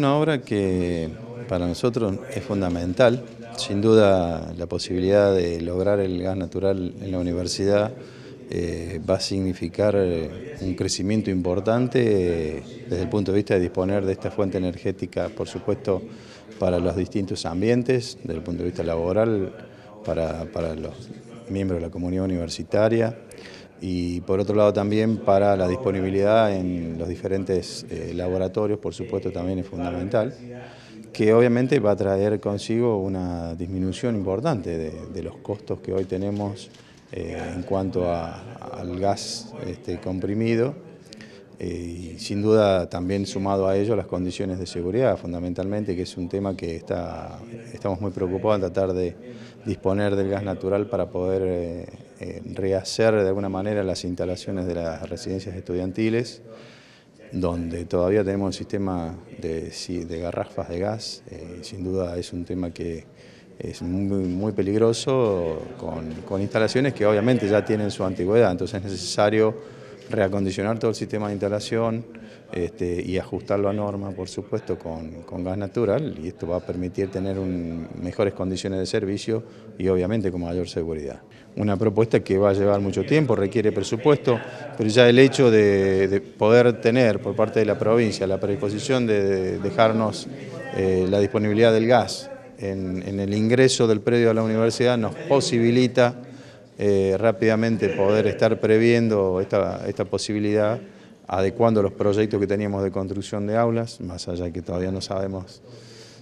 una obra que para nosotros es fundamental. Sin duda la posibilidad de lograr el gas natural en la universidad eh, va a significar eh, un crecimiento importante eh, desde el punto de vista de disponer de esta fuente energética, por supuesto, para los distintos ambientes, desde el punto de vista laboral, para los miembros de la comunidad universitaria, y por otro lado también para la disponibilidad en los diferentes eh, laboratorios, por supuesto también es fundamental, que obviamente va a traer consigo una disminución importante de, los costos que hoy tenemos eh, en cuanto al gas este, comprimido eh, y sin duda también sumado a ello las condiciones de seguridad fundamentalmente, que es un tema que está, estamos muy preocupados en tratar de disponer del gas natural para poder eh, rehacer de alguna manera las instalaciones de las residencias estudiantiles, donde todavía tenemos un sistema de, garrafas de gas, eh, sin duda es un tema que es muy, muy peligroso, con instalaciones que obviamente ya tienen su antigüedad, entonces es necesario reacondicionar todo el sistema de instalación este, y ajustarlo a norma, por supuesto, con, gas natural y esto va a permitir tener mejores condiciones de servicio y obviamente con mayor seguridad. Una propuesta que va a llevar mucho tiempo, requiere presupuesto, pero ya el hecho de, poder tener por parte de la provincia la predisposición de, dejarnos eh, la disponibilidad del gas en, en el ingreso del predio a la universidad nos posibilita eh, rápidamente poder estar previendo esta, esta posibilidad, adecuando los proyectos que teníamos de construcción de aulas, más allá que todavía no sabemos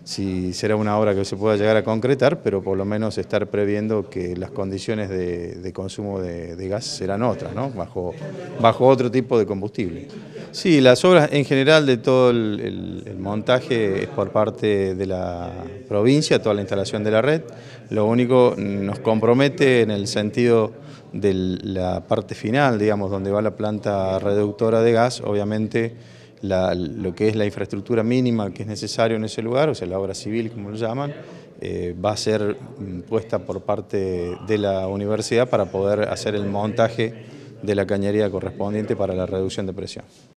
si será una obra que se pueda llegar a concretar, pero por lo menos estar previendo que las condiciones de, consumo de, gas serán otras, bajo, bajo otro tipo de combustible. Sí, las obras en general de todo el, el montaje es por parte de la provincia, toda la instalación de la red, lo único nos compromete en el sentido de la parte final, digamos, donde va la planta reductora de gas, obviamente lo que es la infraestructura mínima que es necesario en ese lugar, o sea, la obra civil, como lo llaman, eh, va a ser mm, puesta por parte de la universidad para poder hacer el montaje de la cañería correspondiente para la reducción de presión.